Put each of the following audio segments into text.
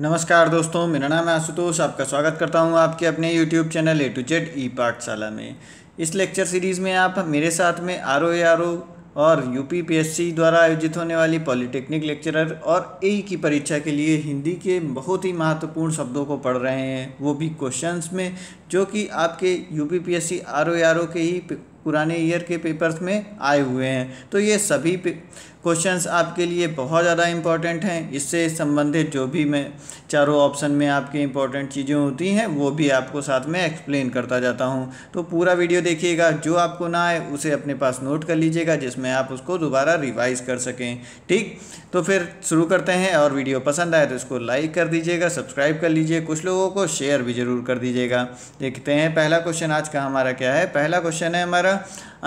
नमस्कार दोस्तों मेरा नाम है आशुतोष आपका स्वागत करता हूँ आपके अपने YouTube channel A to Z E Pathshala में इस लेक्चर सीरीज़ में आप मेरे साथ में आर ओ आर ओ और U P P S C द्वारा आयोजित होने वाली पॉलिटेक्निक लेक्चरर और ए की परीक्षा के लिए हिंदी के बहुत ही महत्वपूर्ण शब्दों को पढ़ रहे हैं वो भी क्वेश्चंस में जो कि आपके U P P S C R O R O के ही पुराने ईयर के पेपर्स में आए हुए हैं तो ये सभी क्वेश्चंस आपके लिए बहुत ज़्यादा इम्पॉर्टेंट हैं इससे संबंधित जो भी मैं चारों ऑप्शन में आपके इम्पॉर्टेंट चीज़ें होती हैं वो भी आपको साथ में एक्सप्लेन करता जाता हूँ तो पूरा वीडियो देखिएगा जो आपको ना आए उसे अपने पास नोट कर लीजिएगा जिसमें आप उसको दोबारा रिवाइज़ कर सकें ठीक तो फिर शुरू करते हैं और वीडियो पसंद आए तो इसको लाइक कर दीजिएगा सब्सक्राइब कर लीजिए कुछ लोगों को शेयर भी ज़रूर कर दीजिएगा देखते हैं पहला क्वेश्चन आज का हमारा क्या है पहला क्वेश्चन है हमारा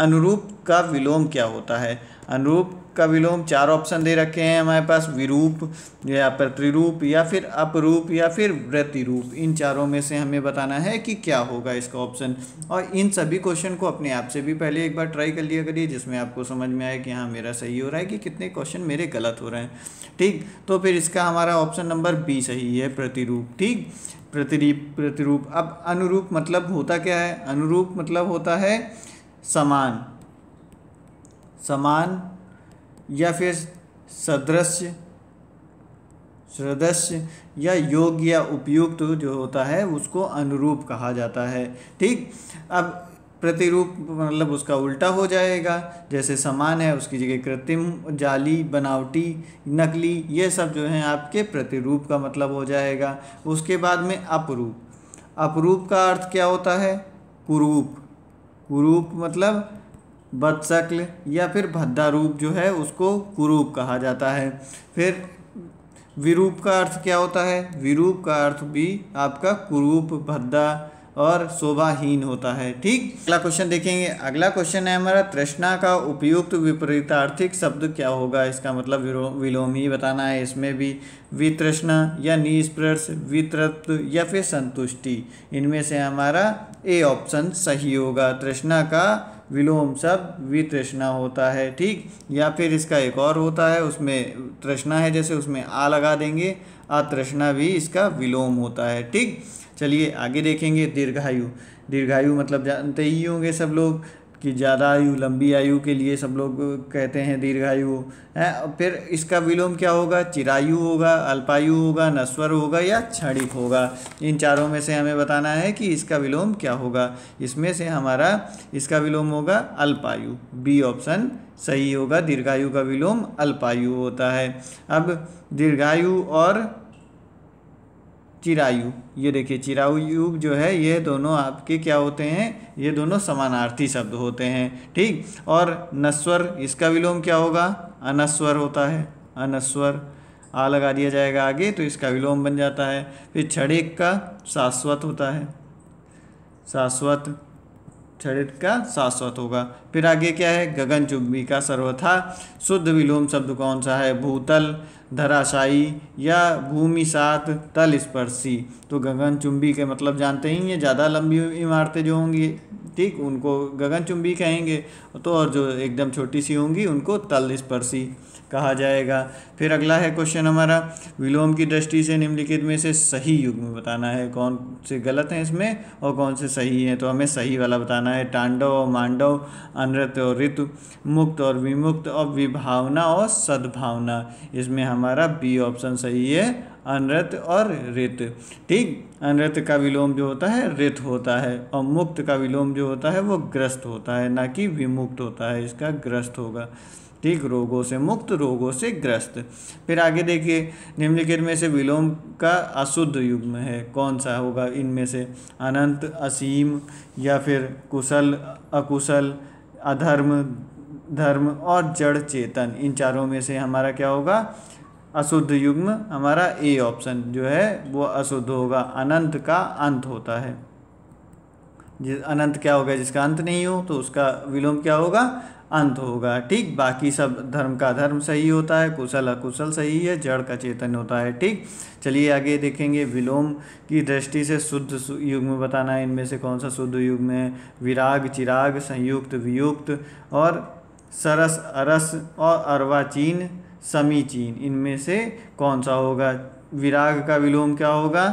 अनुरूप का विलोम क्या होता है अनुरूप का विलोम चार ऑप्शन दे रखे हैं हमारे पास विरूप या प्रतिरूप या फिर अपरूप या फिर व्रतिरूप इन चारों में से हमें बताना है कि क्या होगा इसका ऑप्शन और इन सभी क्वेश्चन को अपने आप से भी पहले एक बार ट्राई कर लिया करिए जिसमें आपको समझ में आए कि हाँ मेरा सही हो रहा है कि कितने क्वेश्चन मेरे गलत हो रहे हैं ठीक तो फिर इसका हमारा ऑप्शन नंबर बी सही है प्रतिरूप ठीक प्रतिरूप प्रतिरूप अब अनुरूप मतलब होता क्या है अनुरूप मतलब होता है समान समान या फिर सदृश्य सदृश्य या योग्य या उपयुक्त जो होता है उसको अनुरूप कहा जाता है ठीक अब प्रतिरूप मतलब उसका उल्टा हो जाएगा जैसे समान है उसकी जगह कृत्रिम जाली बनावटी नकली ये सब जो हैं आपके प्रतिरूप का मतलब हो जाएगा उसके बाद में अपरूप अपरूप का अर्थ क्या होता है कुरूप कुरूप मतलब बदशक्ल या फिर भद्दा रूप जो है उसको कुरूप कहा जाता है फिर विरूप का अर्थ क्या होता है विरूप का अर्थ भी आपका कुरूप भद्दा और शोभाहीन होता है ठीक अगला क्वेश्चन देखेंगे अगला क्वेश्चन है हमारा तृष्णा का उपयुक्त विपरीतार्थिक शब्द क्या होगा इसका मतलब विलोम ही बताना है इसमें भी वितृष्णा या निष्प्रश वितृप्त या फिर संतुष्टि इनमें से हमारा ए ऑप्शन सही होगा तृष्णा का विलोम शब्द वित्रृष्णा होता है ठीक या फिर इसका एक और होता है उसमें तृष्णा है जैसे उसमें आ लगा देंगे तृष्णा भी इसका विलोम होता है ठीक चलिए आगे देखेंगे दीर्घायु दीर्घायु मतलब जानते ही होंगे सब लोग कि ज़्यादा आयु लंबी आयु के लिए सब लोग कहते हैं दीर्घायु है फिर इसका विलोम क्या होगा चिरायु होगा अल्पायु होगा नस्वर होगा या क्षणिक होगा इन चारों में से हमें बताना है कि इसका विलोम क्या होगा इसमें से हमारा इसका विलोम होगा अल्पायु बी ऑप्शन सही होगा दीर्घायु का विलोम अल्पायु होता है अब दीर्घायु और चिरायु ये देखिए चिरायु जो है ये दोनों आपके क्या होते हैं ये दोनों समानार्थी शब्द होते हैं ठीक और नस्वर इसका विलोम क्या होगा अनस्वर होता है अनस्वर आ लगा दिया जाएगा आगे तो इसका विलोम बन जाता है फिर छड़ेक का शाश्वत होता है शाश्वत छड़ित का शाश्वत होगा फिर आगे क्या है गगन चुंबी का सर्वथा शुद्ध विलोम शब्द कौन सा है भूतल धराशायी या सात तल स्पर्शी तो गगनचुंबी के मतलब जानते ही हैं ज़्यादा लंबी इमारतें जो होंगी ठीक उनको गगनचुंबी कहेंगे तो और जो एकदम छोटी सी होंगी उनको तल स्पर्शी कहा जाएगा फिर अगला है क्वेश्चन हमारा विलोम की दृष्टि से निम्नलिखित में से सही युग्म बताना है कौन से गलत हैं इसमें और कौन से सही हैं तो हमें सही वाला बताना है तांडव और मांडव अनृत और ऋतु मुक्त और विमुक्त और विभावना और सद्भावना इसमें हमारा बी ऑप्शन सही है अनृत और ऋत ठीक अनृत का विलोम जो होता है ऋत होता है और मुक्त का विलोम जो होता है वो ग्रस्त होता है ना कि विमुक्त होता है इसका ग्रस्त होगा ठीक रोगों से मुक्त रोगों से ग्रस्त फिर आगे देखिए निम्नलिखित में से विलोम का अशुद्ध युग्म है कौन सा होगा इनमें से अनंत असीम या फिर कुशल अकुशल अधर्म धर्म और जड़ चेतन इन चारों में से हमारा क्या होगा अशुद्ध युग्म हमारा ए ऑप्शन जो है वो अशुद्ध होगा अनंत का अंत होता है जिस अनंत क्या होगा जिसका अंत नहीं हो तो उसका विलोम क्या होगा अंत होगा ठीक बाकी सब धर्म का धर्म सही होता है कुशल अकुशल सही है जड़ का चेतन होता है ठीक चलिए आगे देखेंगे विलोम की दृष्टि से शुद्ध युग में बताना है इनमें से कौन सा शुद्ध युग में विराग चिराग संयुक्त वियुक्त और सरस अरस और अर्वाचीन समीचीन इनमें से कौन सा होगा विराग का विलोम क्या होगा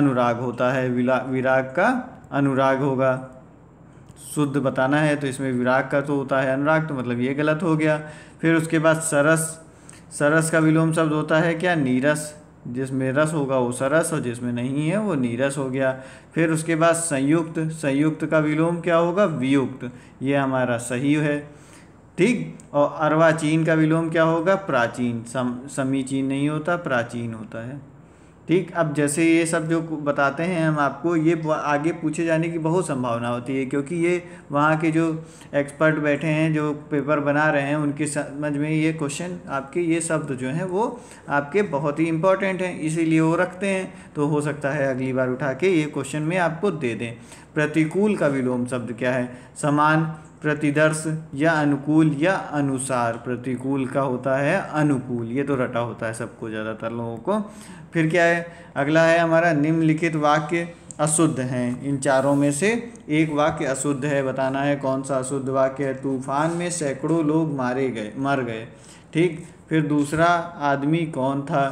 अनुराग होता है विराग का अनुराग होगा शुद्ध बताना है तो इसमें विराग का तो होता है अनुराग तो मतलब ये गलत हो गया फिर उसके बाद सरस सरस का विलोम शब्द होता है क्या नीरस जिसमें रस होगा वो सरस और जिसमें नहीं है वो नीरस हो गया फिर उसके बाद संयुक्त संयुक्त का विलोम क्या होगा वियुक्त ये हमारा सही है ठीक और अरवाचीन का विलोम क्या होगा प्राचीन सम समीचीन नहीं होता प्राचीन होता है ठीक अब जैसे ये सब जो बताते हैं हम आपको ये आगे पूछे जाने की बहुत संभावना होती है क्योंकि ये वहाँ के जो एक्सपर्ट बैठे हैं जो पेपर बना रहे हैं उनके समझ में ये क्वेश्चन आपके ये शब्द जो हैं वो आपके बहुत ही इम्पॉर्टेंट हैं इसीलिए वो रखते हैं तो हो सकता है अगली बार उठा के ये क्वेश्चन में आपको दे दें प्रतिकूल का विलोम शब्द क्या है समान प्रतिदर्श या अनुकूल या अनुसार प्रतिकूल का होता है अनुकूल ये तो रटा होता है सबको ज़्यादातर लोगों को फिर क्या है अगला है हमारा निम्नलिखित वाक्य अशुद्ध हैं इन चारों में से एक वाक्य अशुद्ध है बताना है कौन सा अशुद्ध वाक्य है तूफान में सैकड़ों लोग मारे गए मर गए ठीक फिर दूसरा आदमी कौन था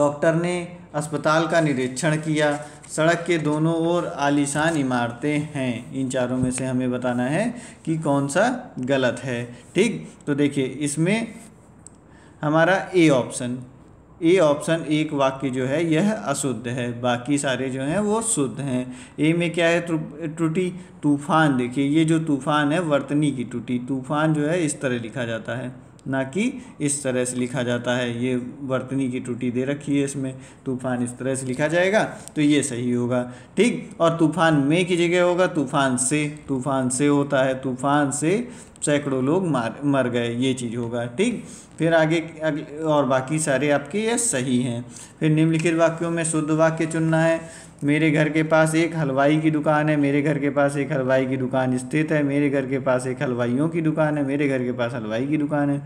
डॉक्टर ने अस्पताल का निरीक्षण किया सड़क के दोनों ओर आलीशान इमारतें हैं इन चारों में से हमें बताना है कि कौन सा गलत है ठीक तो देखिए इसमें हमारा ए ऑप्शन ए ऑप्शन एक वाक्य जो है यह अशुद्ध है बाकी सारे जो हैं वो शुद्ध हैं ए में क्या है त्रुटि तूफान देखिए ये जो तूफान है वर्तनी की त्रुटि तूफान जो है इस तरह लिखा जाता है ना कि इस तरह से लिखा जाता है ये वर्तनी की त्रुटि दे रखी है इसमें तूफान इस तरह से लिखा जाएगा तो ये सही होगा ठीक और तूफान में की जगह होगा तूफान से तूफान से होता है तूफान से सैकड़ों लोग मार मर गए ये चीज़ होगा ठीक फिर आगे और बाकी सारे आपके ये सही हैं फिर निम्नलिखित वाक्यों में शुद्ध वाक्य चुनना है मेरे घर के पास एक हलवाई की दुकान है मेरे घर के पास एक हलवाई की दुकान स्थित है मेरे घर के पास एक हलवाइयों की दुकान है मेरे घर के पास हलवाई की दुकान है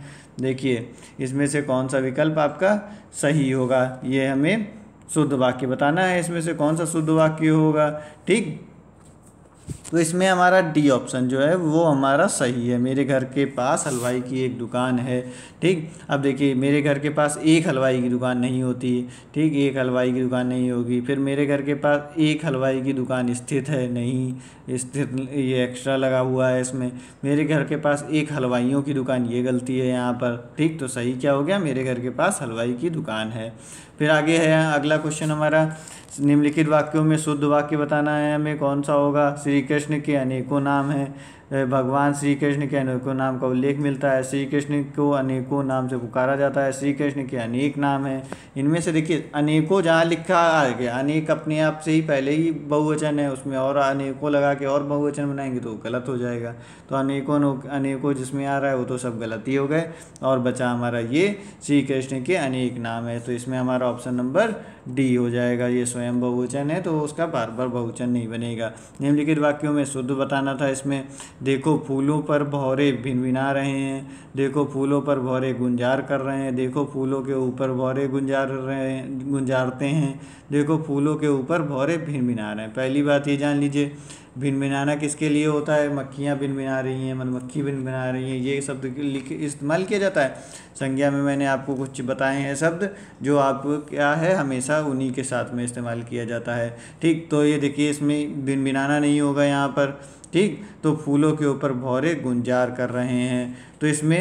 देखिए इसमें से कौन सा विकल्प आपका सही होगा ये हमें शुद्ध वाक्य बताना है इसमें से कौन सा शुद्ध वाक्य होगा ठीक तो इसमें हमारा डी ऑप्शन जो है वो हमारा सही है मेरे घर के पास हलवाई की एक दुकान है ठीक अब देखिए मेरे घर के पास एक हलवाई की दुकान नहीं होती ठीक एक हलवाई की दुकान नहीं होगी फिर मेरे घर के पास एक हलवाई की दुकान स्थित है नहीं स्थित ये एक्स्ट्रा लगा हुआ है इसमें मेरे घर के पास एक हलवाइयों की दुकान ये गलती है यहाँ पर ठीक तो सही क्या हो गया मेरे घर के पास हलवाई की दुकान है फिर आगे है अगला क्वेश्चन हमारा निम्नलिखित वाक्यों में शुद्ध वाक्य बताना है हमें कौन सा होगा श्री कृष्ण के अनेकों नाम हैं भगवान श्री कृष्ण के अनेकों नाम का उल्लेख मिलता है श्री कृष्ण को अनेकों नाम से पुकारा जाता है श्री कृष्ण के अनेक नाम हैं इनमें से देखिए अनेकों जहाँ लिखा आ गया अनेक अपने आप से ही पहले ही बहुवचन है उसमें और अनेकों लगा के और बहुवचन बनाएंगे तो गलत हो जाएगा तो अनेकों अनेकों जिसमें आ रहा है वो तो सब ही हो गए और बचा हमारा ये श्री कृष्ण के अनेक नाम है तो इसमें हमारा ऑप्शन नंबर डी हो जाएगा ये स्वयं बहुवचन है तो उसका बार बार बहुवचन नहीं बनेगा निम्नलिखित वाक्यों में शुद्ध बताना था इसमें देखो फूलों पर भौरे भिनभिना रहे हैं देखो फूलों पर भौरे गुंजार कर रहे हैं देखो फूलों के ऊपर भौरे गुंजार रहे गुंजारते हैं देखो फूलों के ऊपर भौरे भिन भिना रहे हैं पहली बात ये जान लीजिए भिन मिनाना किसके लिए होता है मक्खियाँ भिन भिना रही हैं मधुमक्खी भिन भिना रही हैं ये शब्द लिख इस्तेमाल किया जाता है संज्ञा में मैंने आपको कुछ बताए हैं शब्द जो आप क्या है हमेशा उन्हीं के साथ में इस्तेमाल किया जाता है ठीक तो ये देखिए इसमें भिन मिनाना नहीं होगा यहाँ पर ठीक तो फूलों के ऊपर भौरे गुंजार कर रहे हैं तो इसमें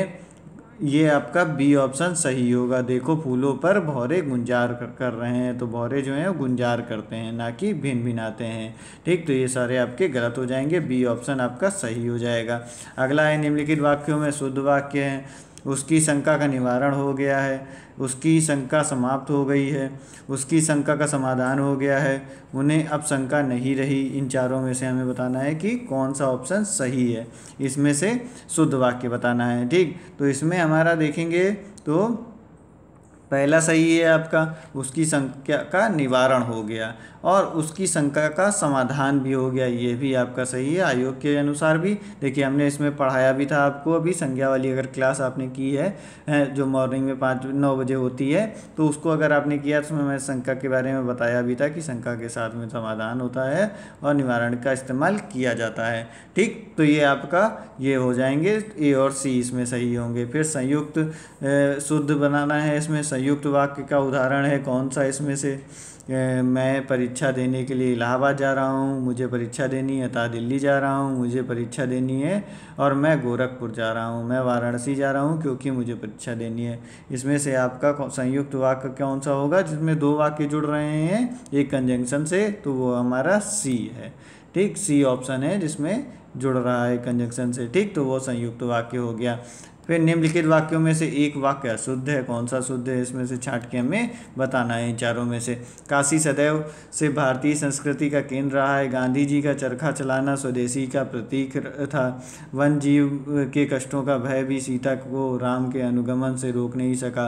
ये आपका बी ऑप्शन सही होगा देखो फूलों पर भौरे गुंजार कर रहे हैं तो भौरे जो हैं वो गुंजार करते हैं ना कि भिन भिनाते हैं ठीक तो ये सारे आपके गलत हो जाएंगे बी ऑप्शन आपका सही हो जाएगा अगला है निम्नलिखित वाक्यों में शुद्ध वाक्य हैं उसकी शंका का निवारण हो गया है उसकी शंका समाप्त हो गई है उसकी शंका का समाधान हो गया है उन्हें अब शंका नहीं रही इन चारों में से हमें बताना है कि कौन सा ऑप्शन सही है इसमें से शुद्ध वाक्य बताना है ठीक तो इसमें हमारा देखेंगे तो पहला सही है आपका उसकी संख्या का निवारण हो गया और उसकी शंका का समाधान भी हो गया ये भी आपका सही है आयोग के अनुसार भी देखिए हमने इसमें पढ़ाया भी था आपको अभी संज्ञा वाली अगर क्लास आपने की है जो मॉर्निंग में पाँच नौ बजे होती है तो उसको अगर आपने किया तो उसमें मैं शंका के बारे में बताया भी था कि शंका के साथ में समाधान होता है और निवारण का इस्तेमाल किया जाता है ठीक तो ये आपका ये हो जाएंगे ए और सी इसमें सही होंगे फिर संयुक्त शुद्ध बनाना है इसमें संयुक्त संयुक्त वाक्य का उदाहरण है कौन सा इसमें से मैं परीक्षा देने के लिए इलाहाबाद जा रहा हूँ मुझे परीक्षा देनी है ता दिल्ली जा रहा हूँ मुझे परीक्षा देनी है और मैं गोरखपुर जा रहा हूँ मैं वाराणसी जा रहा हूँ क्योंकि मुझे परीक्षा देनी है इसमें से आपका संयुक्त वाक्य कौन सा होगा जिसमें दो वाक्य जुड़ रहे हैं एक कंजंक्शन से तो वो हमारा सी है ठीक सी ऑप्शन है जिसमें जुड़ रहा है कंजंक्शन से ठीक तो वो संयुक्त वाक्य हो गया फिर निम्नलिखित वाक्यों में से एक वाक्य शुद्ध है कौन सा शुद्ध है इसमें से छाट के हमें बताना है इन चारों में से काशी सदैव से भारतीय संस्कृति का केंद्र रहा है गांधी जी का चरखा चलाना स्वदेशी का प्रतीक था वन जीव के कष्टों का भय भी सीता को राम के अनुगमन से रोक नहीं सका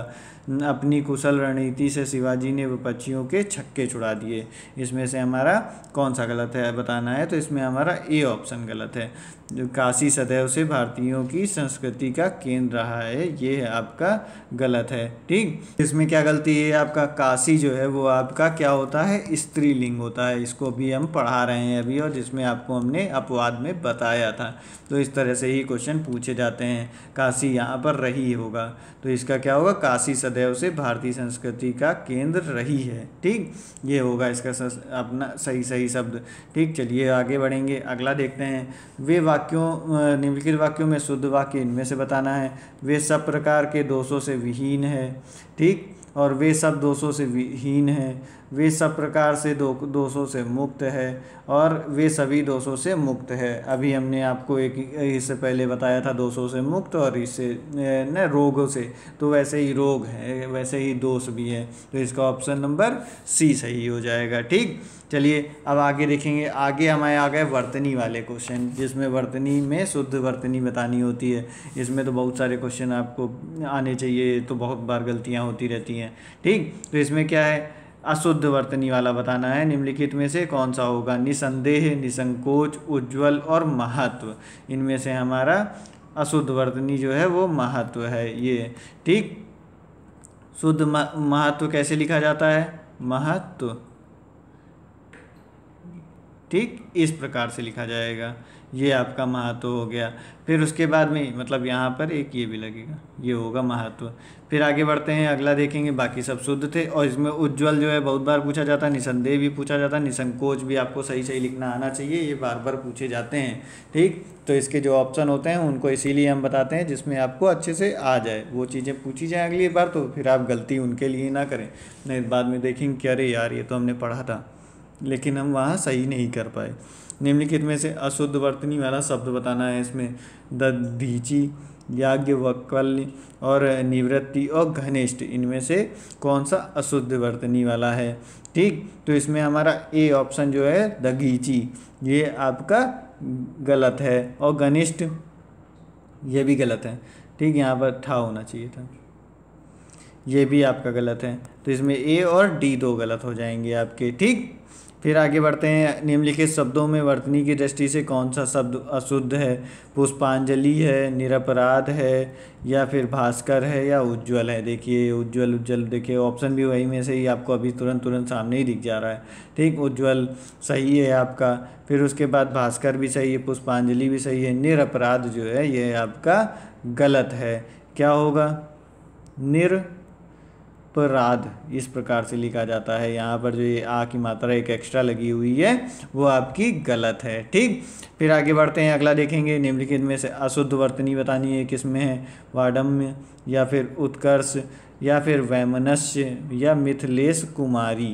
अपनी कुशल रणनीति से शिवाजी ने विपक्षियों के छक्के छुड़ा दिए इसमें से हमारा कौन सा गलत है बताना है तो इसमें हमारा ए ऑप्शन गलत है जो काशी सदैव से भारतीयों की संस्कृति का केंद्र रहा है ये आपका गलत है ठीक इसमें क्या गलती है आपका काशी जो है वो आपका क्या होता है स्त्रीलिंग होता है इसको भी हम पढ़ा रहे हैं अभी और जिसमें आपको हमने अपवाद में बताया था तो इस तरह से ही क्वेश्चन पूछे जाते हैं काशी यहाँ पर रही होगा तो इसका क्या होगा काशी सदैव से भारतीय संस्कृति का केंद्र रही है ठीक ये होगा इसका अपना सही सही शब्द ठीक चलिए आगे बढ़ेंगे अगला देखते हैं वे वाक्यों निम्नलिखित वाक्यों में शुद्ध वाक्य इनमें से बताना है वे सब प्रकार के दोषों से विहीन है ठीक और वे सब दोषों से विहीन है वे सब प्रकार से दो दोषों से मुक्त है और वे सभी दोषों से मुक्त है अभी हमने आपको एक इससे पहले बताया था दोषों से मुक्त और इससे न रोगों से तो वैसे ही रोग है वैसे ही दोष भी है तो इसका ऑप्शन नंबर सी सही हो जाएगा ठीक चलिए अब आगे देखेंगे आगे हमारे आ गए वर्तनी वाले क्वेश्चन जिसमें वर्तनी में शुद्ध वर्तनी बतानी होती है इसमें तो बहुत सारे क्वेश्चन आपको आने चाहिए तो बहुत बार गलतियाँ होती रहती हैं ठीक तो इसमें क्या है अशुद्ध वर्तनी वाला बताना है निम्नलिखित में से कौन सा होगा निसंदेह निसंकोच उज्जवल और महत्व इनमें से हमारा अशुद्ध वर्तनी जो है वो महत्व है ये ठीक शुद्ध महत्व कैसे लिखा जाता है महत्व ठीक इस प्रकार से लिखा जाएगा ये आपका महत्व हो गया फिर उसके बाद में मतलब यहाँ पर एक ये भी लगेगा ये होगा महत्व फिर आगे बढ़ते हैं अगला देखेंगे बाकी सब शुद्ध थे और इसमें उज्ज्वल जो है बहुत बार पूछा जाता है निसंदेह भी पूछा जाता है निसंकोच भी आपको सही सही लिखना आना चाहिए ये बार बार पूछे जाते हैं ठीक तो इसके जो ऑप्शन होते हैं उनको इसीलिए हम बताते हैं जिसमें आपको अच्छे से आ जाए वो चीज़ें पूछी जाएँ अगली बार तो फिर आप गलती उनके लिए ना करें नहीं बाद में देखेंगे कि अरे यार ये तो हमने पढ़ा था लेकिन हम वहाँ सही नहीं कर पाए निम्नलिखित में से अशुद्ध वर्तनी वाला शब्द बताना है इसमें दधीची याज्ञवल्य और निवृत्ति और घनिष्ठ इनमें से कौन सा अशुद्ध वर्तनी वाला है ठीक तो इसमें हमारा ए ऑप्शन जो है दगीची ये आपका गलत है और घनिष्ठ ये भी गलत है ठीक यहाँ पर ठा होना चाहिए था ये भी आपका गलत है तो इसमें ए और डी दो गलत हो जाएंगे आपके ठीक फिर आगे बढ़ते हैं निम्नलिखित शब्दों में वर्तनी की दृष्टि से कौन सा शब्द अशुद्ध है पुष्पांजलि है निरपराध है या फिर भास्कर है या उज्जवल है देखिए उज्जवल उज्जवल देखिए ऑप्शन भी वही में से ही आपको अभी तुरंत तुरंत सामने ही दिख जा रहा है ठीक उज्जवल सही है आपका फिर उसके बाद भास्कर भी सही है पुष्पांजलि भी सही है निरपराध जो है ये आपका गलत है क्या होगा निर अपराध इस प्रकार से लिखा जाता है यहाँ पर जो ये आ की मात्रा एक एक्स्ट्रा लगी हुई है वो आपकी गलत है ठीक फिर आगे बढ़ते हैं अगला देखेंगे निम्नलिखित में से अशुद्ध वर्तनी बतानी है किस में है वाडम्य या फिर उत्कर्ष या फिर वैमनस्य या मिथिलेश कुमारी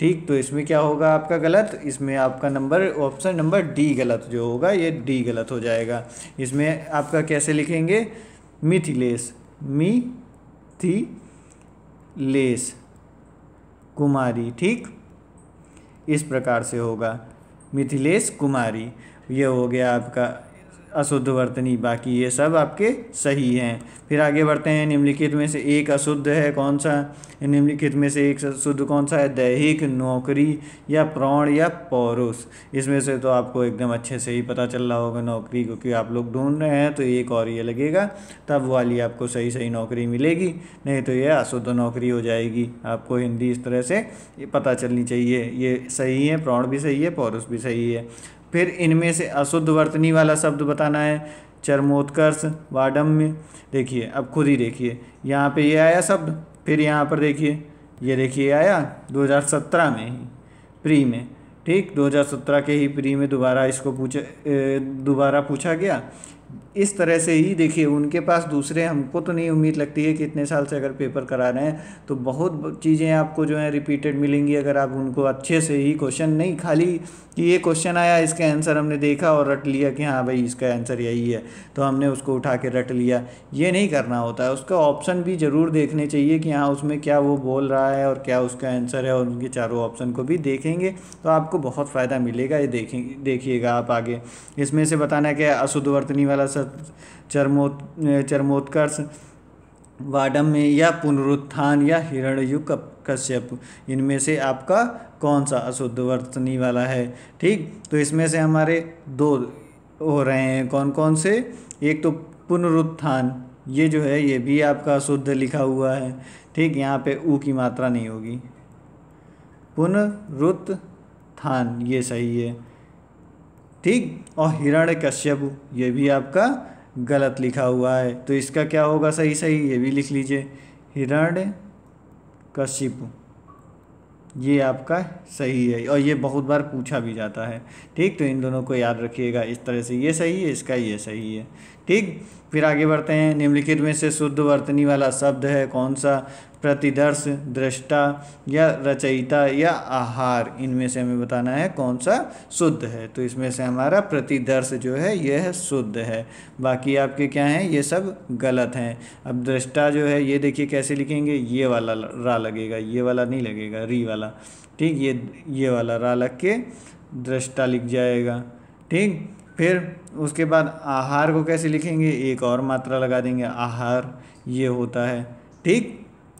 ठीक तो इसमें क्या होगा आपका गलत इसमें आपका नंबर ऑप्शन नंबर डी गलत जो होगा ये डी गलत हो जाएगा इसमें आपका कैसे लिखेंगे मिथिलेश मी थी लेस कुमारी ठीक इस प्रकार से होगा मिथिलेश कुमारी यह हो गया आपका अशुद्ध वर्तनी बाकी ये सब आपके सही हैं फिर आगे बढ़ते हैं निम्नलिखित में से एक अशुद्ध है कौन सा निम्नलिखित में से एक शुद्ध कौन सा है दैहिक नौकरी या प्रौण या पौरुष इसमें से तो आपको एकदम अच्छे से ही पता चल रहा होगा नौकरी क्योंकि आप लोग ढूंढ रहे हैं तो एक और ये लगेगा तब वाली आपको सही सही नौकरी मिलेगी नहीं तो यह अशुद्ध नौकरी हो जाएगी आपको हिंदी इस तरह से पता चलनी चाहिए ये सही है प्रौण भी सही है पौरुष भी सही है फिर इनमें से अशुद्ध वर्तनी वाला शब्द बताना है चर्मोत्कर्ष वाडम्य देखिए अब खुद ही देखिए यहाँ पे ये आया शब्द फिर यहाँ पर देखिए ये देखिए आया 2017 में ही प्री में ठीक 2017 के ही प्री में दोबारा इसको पूछा दोबारा पूछा गया इस तरह से ही देखिए उनके पास दूसरे हमको तो नहीं उम्मीद लगती है कि इतने साल से अगर पेपर करा रहे हैं तो बहुत चीज़ें आपको जो है रिपीटेड मिलेंगी अगर आप उनको अच्छे से ही क्वेश्चन नहीं खाली कि ये क्वेश्चन आया इसका आंसर हमने देखा और रट लिया कि हाँ भाई इसका आंसर यही है तो हमने उसको उठा के रट लिया ये नहीं करना होता है उसका ऑप्शन भी ज़रूर देखने चाहिए कि हाँ उसमें क्या वो बोल रहा है और क्या उसका आंसर है और उनके चारों ऑप्शन को भी देखेंगे तो आपको बहुत फ़ायदा मिलेगा ये देखें देखिएगा आप आगे इसमें से बताना क्या वर्तनी वाला रसत चरमोत चरमोत्कर्ष वाडम या पुनरुत्थान या हिरण्युक कश्यप इनमें से आपका कौन सा अशुद्ध वर्तनी वाला है ठीक तो इसमें से हमारे दो हो रहे हैं कौन कौन से एक तो पुनरुत्थान ये जो है ये भी आपका अशुद्ध लिखा हुआ है ठीक यहाँ पे ऊ की मात्रा नहीं होगी पुनरुत्थान ये सही है ठीक और हिरण्य कश्यप ये भी आपका गलत लिखा हुआ है तो इसका क्या होगा सही सही ये भी लिख लीजिए हिरण्य कश्यप ये आपका सही है और ये बहुत बार पूछा भी जाता है ठीक तो इन दोनों को याद रखिएगा इस तरह से ये सही है इसका ये सही है ठीक फिर आगे बढ़ते हैं निम्नलिखित में से शुद्ध वर्तनी वाला शब्द है कौन सा प्रतिदर्श दृष्टा या रचयिता या आहार इनमें से हमें बताना है कौन सा शुद्ध है तो इसमें से हमारा प्रतिदर्श जो है यह शुद्ध है बाकी आपके क्या हैं ये सब गलत हैं अब दृष्टा जो है ये देखिए कैसे लिखेंगे ये वाला रा लगेगा ये वाला नहीं लगेगा री वाला ठीक ये ये वाला रा लग के दृष्टा लिख जाएगा ठीक फिर उसके बाद आहार को कैसे लिखेंगे एक और मात्रा लगा देंगे आहार ये होता है ठीक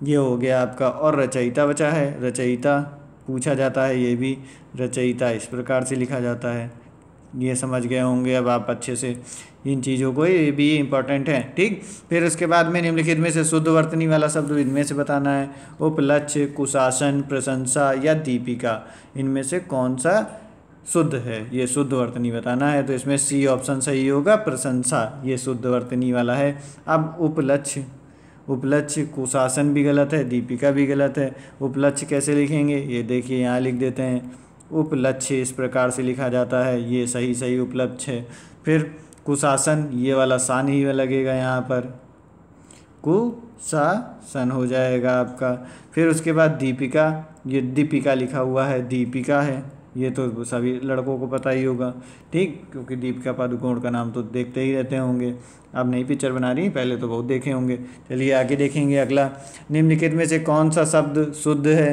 ये हो गया आपका और रचयिता बचा है रचयिता पूछा जाता है ये भी रचयिता इस प्रकार से लिखा जाता है ये समझ गए होंगे अब आप अच्छे से इन चीज़ों को ये भी इम्पॉर्टेंट है ठीक फिर उसके बाद में निम्नलिखित में से शुद्ध वर्तनी वाला शब्द इनमें से बताना है उपलक्ष्य कुशासन प्रशंसा या दीपिका इनमें से कौन सा शुद्ध है ये शुद्ध वर्तनी बताना है तो इसमें सी ऑप्शन सही होगा प्रशंसा ये शुद्ध वर्तनी वाला है अब उपलक्ष्य उपलक्ष्य कुशासन भी गलत है दीपिका भी गलत है उपलक्ष्य कैसे लिखेंगे ये देखिए यहाँ लिख देते हैं उपलक्ष्य इस प्रकार से लिखा जाता है ये सही सही उपलक्ष्य है फिर कुशासन ये वाला शान ही लगेगा यहाँ पर कुशासन हो जाएगा आपका फिर उसके बाद दीपिका ये दीपिका लिखा हुआ है दीपिका है ये तो सभी लड़कों को पता ही होगा ठीक क्योंकि दीपिका पादुकोण का नाम तो देखते ही रहते होंगे अब नई पिक्चर बना रही पहले तो बहुत देखे होंगे चलिए आगे देखेंगे अगला निम्नलिखित में से कौन सा शब्द शुद्ध है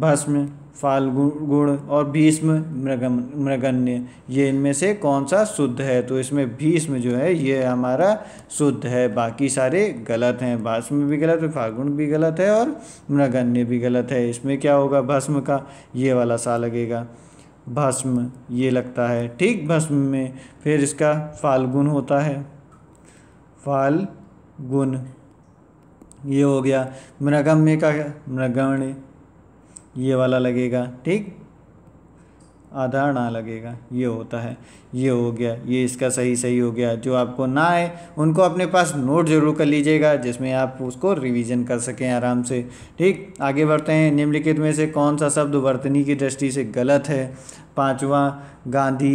भस्म फाल्गुण और भीष्म मृगण्य मृगन्य ये इनमें से कौन सा शुद्ध है तो इसमें भीष्म जो है ये हमारा शुद्ध है बाकी सारे गलत हैं भस्म भी गलत है फाल्गुण भी गलत है और मृगन्य भी गलत है इसमें क्या होगा भस्म का ये वाला सा लगेगा भस्म ये लगता है ठीक भस्म में फिर इसका फाल्गुन होता है फाल्गुण ये हो गया मृगम्य का मृगण्य ये वाला लगेगा ठीक आधार ना लगेगा ये होता है ये हो गया ये इसका सही सही हो गया जो आपको ना आए उनको अपने पास नोट जरूर कर लीजिएगा जिसमें आप उसको रिवीजन कर सकें आराम से ठीक आगे बढ़ते हैं निम्नलिखित में से कौन सा शब्द वर्तनी की दृष्टि से गलत है पांचवा गांधी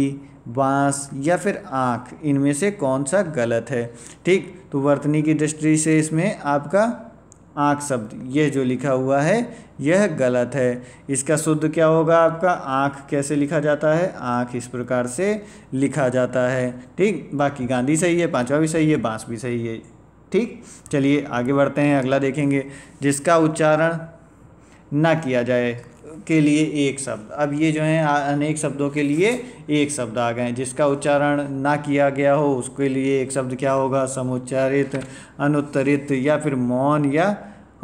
बांस या फिर आँख इनमें से कौन सा गलत है ठीक तो वर्तनी की दृष्टि से इसमें आपका आँख शब्द यह जो लिखा हुआ है यह गलत है इसका शुद्ध क्या होगा आपका आँख कैसे लिखा जाता है आँख इस प्रकार से लिखा जाता है ठीक बाकी गांधी सही है पांचवा भी सही है बांस भी सही है ठीक चलिए आगे बढ़ते हैं अगला देखेंगे जिसका उच्चारण ना किया जाए के लिए एक शब्द अब ये जो है अनेक शब्दों के लिए एक शब्द आ गए जिसका उच्चारण ना किया गया हो उसके लिए एक शब्द क्या होगा समुच्चारित अनुत्तरित या फिर मौन या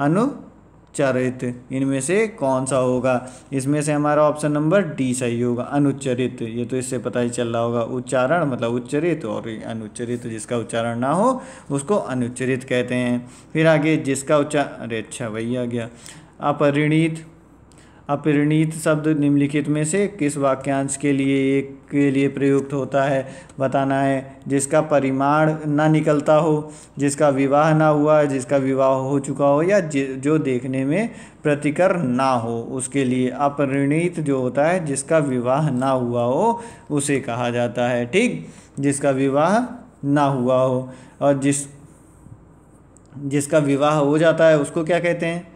अनुच्चरित इनमें से कौन सा होगा इसमें से हमारा ऑप्शन नंबर डी सही होगा अनुच्चरित ये तो इससे पता ही चल रहा होगा उच्चारण मतलब उच्चरित और अनुच्चरित जिसका उच्चारण ना हो उसको अनुच्चरित कहते हैं फिर आगे जिसका उच्चार अरे अच्छा वही आ गया अपरिणीत अपरिणीत शब्द निम्नलिखित में से किस वाक्यांश के लिए एक के लिए प्रयुक्त होता है बताना है जिसका परिमाण ना निकलता हो जिसका विवाह ना हुआ जिसका विवाह हो चुका हो या जो देखने में प्रतिकर ना हो उसके लिए अपरिणीत जो होता है जिसका विवाह ना हुआ हो उसे कहा जाता है ठीक जिसका विवाह ना हुआ हो और जिस जिसका विवाह हो जाता है उसको क्या कहते हैं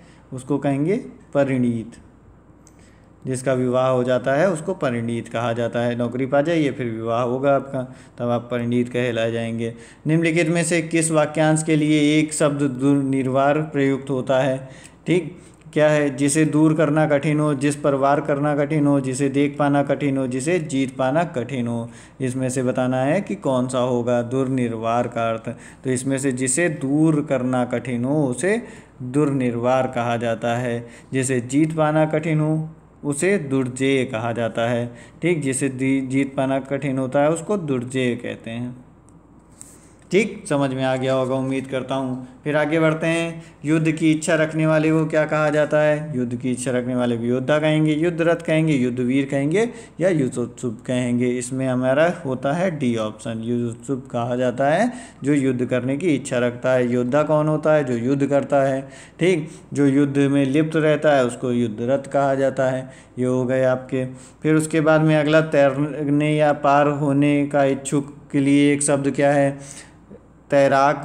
उसको कहेंगे परिणीत जिसका विवाह हो जाता है उसको परिणीत कहा जाता है नौकरी पा जाइए फिर विवाह होगा आपका तब आप परिणीत कहलाए जाएंगे निम्नलिखित में से किस वाक्यांश के लिए एक शब्द दुर्निर्वार प्रयुक्त होता है ठीक क्या है जिसे दूर करना कठिन हो जिस पर वार करना कठिन हो जिसे देख पाना कठिन हो जिसे जीत पाना कठिन हो इसमें से बताना है कि कौन सा होगा दुर्निर्वार का अर्थ तो इसमें से जिसे दूर करना कठिन हो उसे दुर्निर्वार कहा जाता है जिसे जीत पाना कठिन हो उसे दुर्जेय कहा जाता है ठीक जिसे जीत पाना कठिन होता है उसको दुर्जेय कहते हैं ठीक समझ में आ गया होगा उम्मीद करता हूँ फिर आगे बढ़ते हैं युद्ध की इच्छा रखने वाले को क्या कहा जाता है युद्ध की इच्छा रखने वाले को योद्धा कहेंगे युद्ध रथ कहेंगे युद्धवीर कहेंगे या युद्धोत्सुभ कहेंगे इसमें हमारा होता है डी ऑप्शन युद्धोत्सुभ कहा जाता है जो युद्ध करने की इच्छा रखता है योद्धा कौन होता है जो युद्ध करता है ठीक जो युद्ध में लिप्त रहता है उसको युद्ध रथ कहा जाता है ये हो गए आपके फिर उसके बाद में अगला तैरने या पार होने का इच्छुक के लिए एक शब्द क्या है तैराक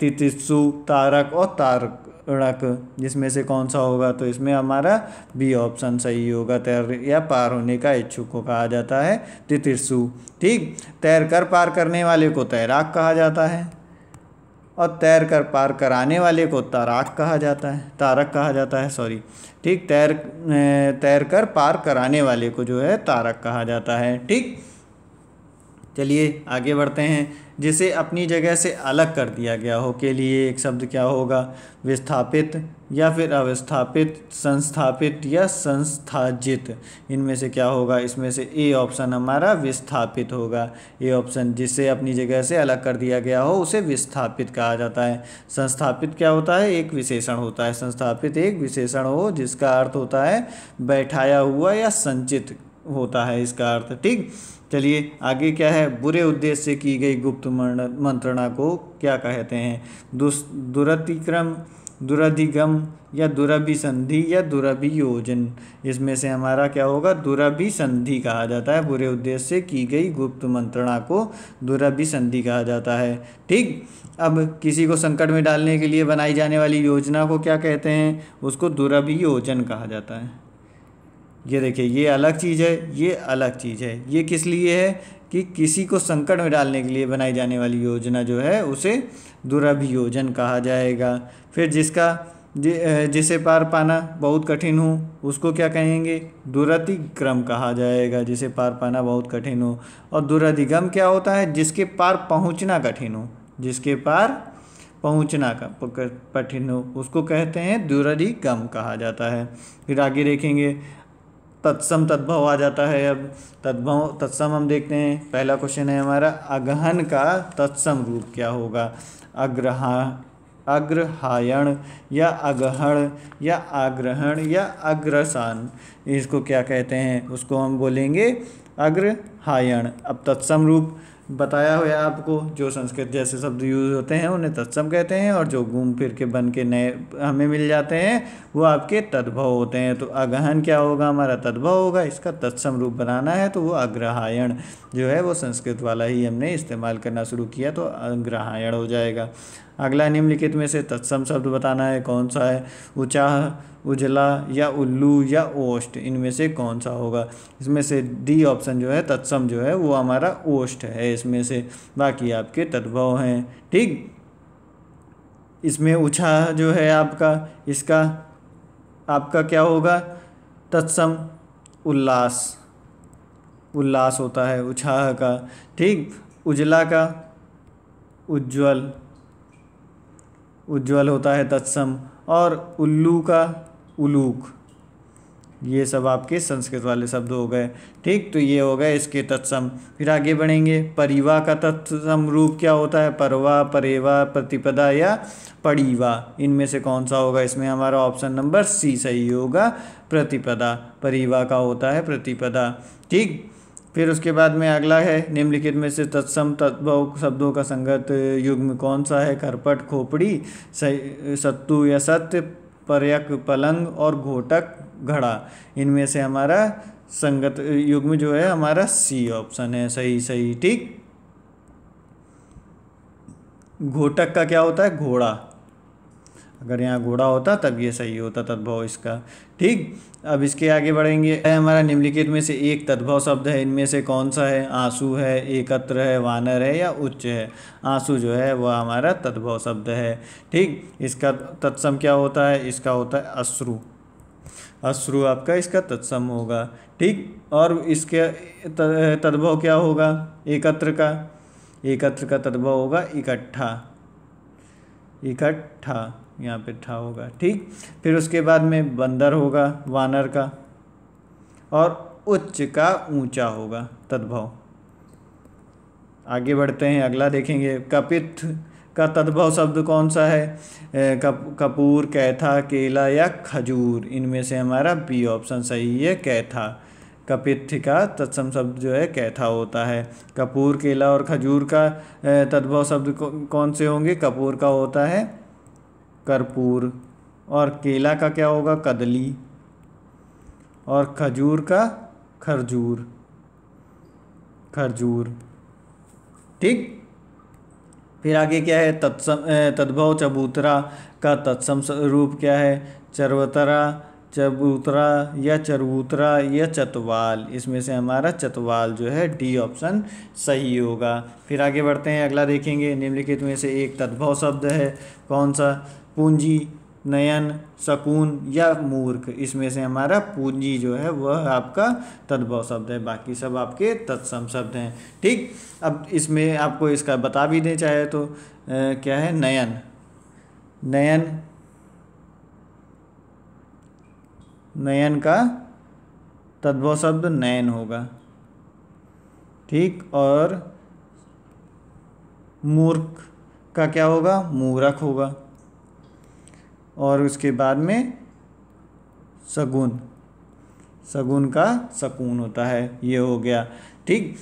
तितिसु तारक और तारक जिसमें से कौन सा होगा तो इसमें हमारा बी ऑप्शन सही होगा तैर या पार होने का इच्छुक को कहा जाता है तितिसु ठीक तैर कर पार करने वाले को तैराक कहा जाता है और तैर कर पार कराने वाले को ताराक कहा जाता है तारक कहा जाता है सॉरी ठीक तैर तैर कर पार कराने वाले को जो है तारक कहा जाता है ठीक चलिए आगे बढ़ते हैं जिसे अपनी जगह से अलग कर दिया गया हो के लिए एक शब्द क्या होगा विस्थापित या फिर अवस्थापित संस्थापित या संस्थाजित इनमें से क्या होगा इसमें से ए ऑप्शन हमारा विस्थापित होगा ए ऑप्शन जिसे अपनी जगह से अलग कर दिया गया हो उसे विस्थापित कहा जाता है संस्थापित क्या होता है एक विशेषण होता है संस्थापित एक विशेषण हो जिसका अर्थ होता है बैठाया हुआ या संचित होता है इसका अर्थ ठीक चलिए आगे क्या है बुरे उद्देश्य से की गई गुप्त मंत्रणा को क्या कहते हैं दुरतिक्रम दुराधिगम या संधि या योजन इसमें से हमारा क्या होगा संधि कहा जाता है बुरे उद्देश्य से की गई गुप्त मंत्रणा को संधि कहा जाता है ठीक अब किसी को संकट में डालने के लिए बनाई जाने वाली योजना को क्या कहते हैं उसको योजन कहा जाता है ये देखिए ये अलग चीज़ है ये अलग चीज़ है ये किस लिए है कि किसी को संकट में डालने के लिए बनाई जाने वाली योजना जो है उसे दुराभियोजन कहा जाएगा फिर जिसका जिसे पार पाना बहुत कठिन हो उसको क्या कहेंगे दुरतिक्रम कहा जाएगा जिसे पार पाना बहुत कठिन हो और दुराधिगम क्या होता है जिसके पार पहुंचना कठिन हो जिसके पार पहुंचना का कठिन हो उसको कहते हैं दुरधिगम कहा जाता है फिर आगे देखेंगे तत्सम तद्भव आ जाता है अब तद्भव तत्सम हम देखते हैं पहला क्वेश्चन है हमारा अगहन का तत्सम रूप क्या होगा अग्रहा अग्रहायण या अगहण या आग्रहण या अग्रसान इसको क्या कहते हैं उसको हम बोलेंगे अग्रहायण अब तत्सम रूप बताया हुआ आपको जो संस्कृत जैसे शब्द यूज़ होते हैं उन्हें तत्सम कहते हैं और जो घूम फिर के बन के नए हमें मिल जाते हैं वो आपके तद्भव होते हैं तो अगहन क्या होगा हमारा तद्भव होगा इसका तत्सम रूप बनाना है तो वो अग्रहायण जो है वो संस्कृत वाला ही हमने इस्तेमाल करना शुरू किया तो अग्रहायण हो जाएगा अगला निम्नलिखित में से तत्सम शब्द बताना है कौन सा है उचाह उजला या उल्लू या ओष्ट इनमें से कौन सा होगा इसमें से डी ऑप्शन जो है तत्सम जो है वो हमारा ओष्ट है इसमें से बाकी आपके तद्भव हैं ठीक इसमें उछाह जो है आपका इसका आपका क्या होगा तत्सम उल्लास उल्लास होता है उछाह का ठीक उजला का उज्जवल उज्जवल होता है तत्सम और उल्लू का उलूक ये सब आपके संस्कृत वाले शब्द हो गए ठीक तो ये हो गए इसके तत्सम फिर आगे बढ़ेंगे परिवा का तत्सम रूप क्या होता है परवा परेवा प्रतिपदा या पड़ीवा इनमें से कौन सा होगा इसमें हमारा ऑप्शन नंबर सी सही होगा प्रतिपदा परिवा का होता है प्रतिपदा ठीक फिर उसके बाद में अगला है निम्नलिखित में से तत्सम तद्भव शब्दों का संगत युग्म कौन सा है करपट खोपड़ी सत्तु या सत्य पर्यक पलंग और घोटक घड़ा इनमें से हमारा संगत युग्म जो है हमारा सी ऑप्शन है सही सही ठीक घोटक का क्या होता है घोड़ा अगर यहाँ घोड़ा होता तब ये सही होता तद्भव इसका ठीक अब इसके आगे बढ़ेंगे है हमारा निम्नलिखित में से एक तद्भव शब्द है इनमें से कौन सा है आंसू है एकत्र है वानर है या उच्च है आंसू जो है वह हमारा तद्भव शब्द है ठीक इसका तत्सम क्या होता है इसका होता है अश्रु अश्रु आपका इसका तत्सम होगा ठीक और इसके तद्भव क्या होगा एकत्र का एकत्र का तद्भव होगा इकट्ठा इकट्ठा यहाँ पे ठा होगा ठीक फिर उसके बाद में बंदर होगा वानर का और उच्च का ऊंचा होगा तद्भव आगे बढ़ते हैं अगला देखेंगे कपित का तद्भव शब्द कौन सा है कप, कपूर कैथा केला या खजूर इनमें से हमारा बी ऑप्शन सही है कैथा कपित्थ का तत्सम शब्द जो है कैथा होता है कपूर केला और खजूर का तद्भव शब्द कौन से होंगे कपूर का होता है कर्पूर और केला का क्या होगा कदली और खजूर का खरजूर खरजूर ठीक फिर आगे क्या है तत्सम तद्भव चबूतरा का तत्सम रूप क्या है चरवतरा चबूतरा या चरबूतरा या चतवाल इसमें से हमारा चतवाल जो है डी ऑप्शन सही होगा फिर आगे बढ़ते हैं अगला देखेंगे निम्नलिखित में से एक तद्भव शब्द है कौन सा पूंजी नयन सकून या मूर्ख इसमें से हमारा पूंजी जो है वह आपका तद्भव शब्द है बाकी सब आपके तत्सम शब्द हैं ठीक अब इसमें आपको इसका बता भी दें चाहे तो आ, क्या है नयन नयन नयन का तद्भव शब्द नयन होगा ठीक और मूर्ख का क्या होगा मूरख होगा और उसके बाद में सगुन सगुन का सकून होता है ये हो गया ठीक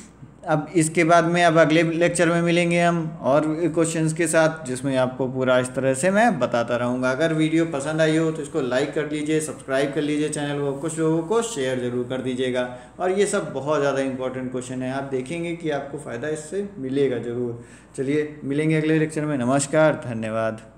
अब इसके बाद में अब अगले लेक्चर में मिलेंगे हम और क्वेश्चंस के साथ जिसमें आपको पूरा इस तरह से मैं बताता रहूँगा अगर वीडियो पसंद आई हो तो इसको लाइक कर लीजिए सब्सक्राइब कर लीजिए चैनल को कुछ लोगों को शेयर ज़रूर कर दीजिएगा और ये सब बहुत ज़्यादा इंपॉर्टेंट क्वेश्चन है आप देखेंगे कि आपको फ़ायदा इससे मिलेगा ज़रूर चलिए मिलेंगे अगले लेक्चर में नमस्कार धन्यवाद